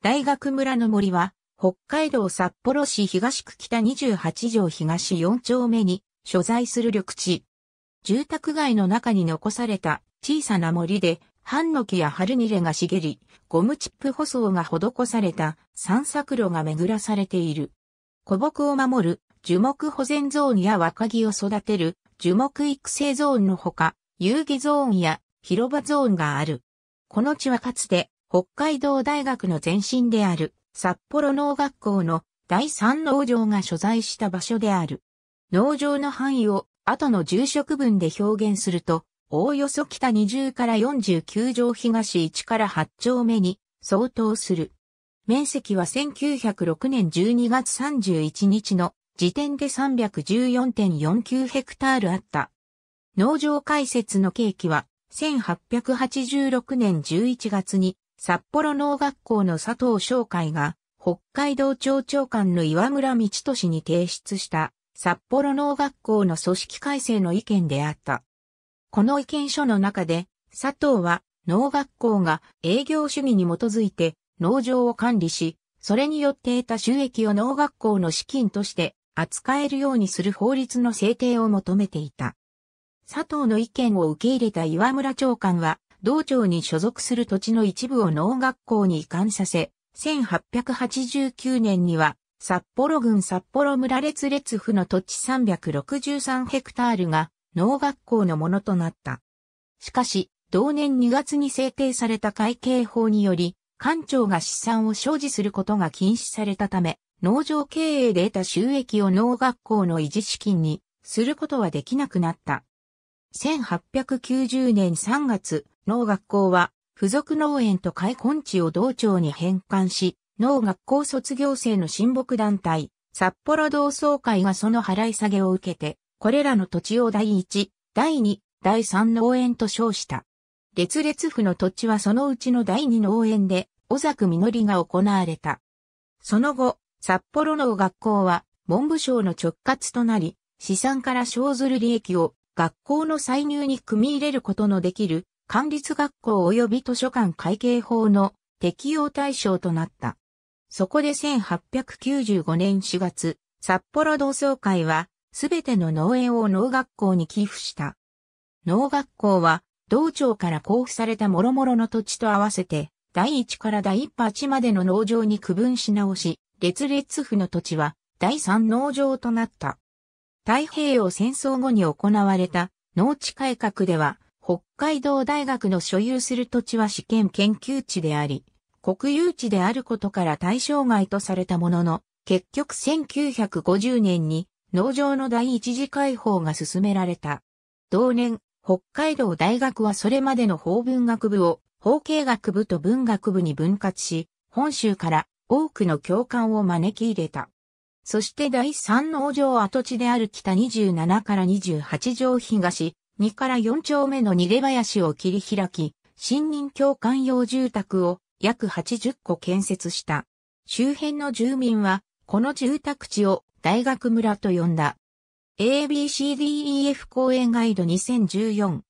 大学村の森は、北海道札幌市東区北28条東4丁目に所在する緑地。住宅街の中に残された小さな森で、ハンノキやハルニレが茂り、ゴムチップ舗装が施された散策路が巡らされている。古木を守る樹木保全ゾーンや若木を育てる樹木育成ゾーンのほか、遊戯ゾーンや広場ゾーンがある。この地はかつて北海道大学の前身である札幌農学校の第三農場が所在した場所である。農場の範囲を後の住職分で表現すると、おおよそ北20から49条東1から8丁目に相当する。面積は1906年12月31日の時点で314.49ヘクタールあった。農場開設の契機は1886年11月に札幌農学校の佐藤商会が、北海道庁長官の岩村道俊に提出した札幌農学校の組織改正の意見であった。この意見書の中で、佐藤は農学校が営業主義に基づいて農場を管理し、それによって得た収益を農学校の資金として扱えるようにする法律の制定を求めていた。佐藤の意見を受け入れた岩村長官は、道庁に所属する土地の一部を農学校に移管させ、1889年には札幌郡札幌村列列府の土地363ヘクタールが農学校のものとなった。しかし、同年2月に制定された会計法により、官庁が資産を生じすることが禁止されたため、農場経営で得た収益を農学校の維持資金にすることはできなくなった。1890年3月、農学校は、付属農園と開墾地を道庁に返還し、農学校卒業生の親睦団体、札幌同窓会がその払い下げを受けて、これらの土地を第1、第2、第3農園と称した。列列府の土地はそのうちの第2農園で、小作実が行われた。その後、札幌農学校は、文部省の直轄となり、資産から生ずる利益を学校の歳入に組み入れることのできる管理学校及び図書館会計法の適用対象となった。そこで1895年4月、札幌同窓会は、すべての農園を農学校に寄付した。農学校は、道庁から交付された諸々の土地と合わせて、第1から第1八までの農場に区分し直し、列列府の土地は、第3農場となった。太平洋戦争後に行われた農地改革では、北海道大学の所有する土地は試験研究地であり、国有地であることから対象外とされたものの、結局1950年に農場の第一次開放が進められた。同年、北海道大学はそれまでの法文学部を法経学部と文学部に分割し、本州から多くの教官を招き入れた。そして第三農場跡地である北27から28条東、2から4丁目の逃げ林を切り開き、新任教官用住宅を約80個建設した。周辺の住民は、この住宅地を大学村と呼んだ。ABCDEF 公演ガイド 2014P44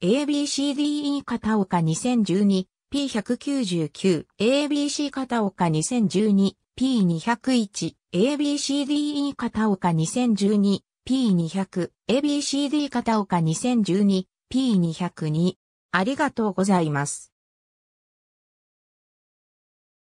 ABCDE 片岡 2012P199 ABC 片岡 2012P201 ABCDE 片岡2012 P200、ABCD 片岡2012、P202。ありがとうございます。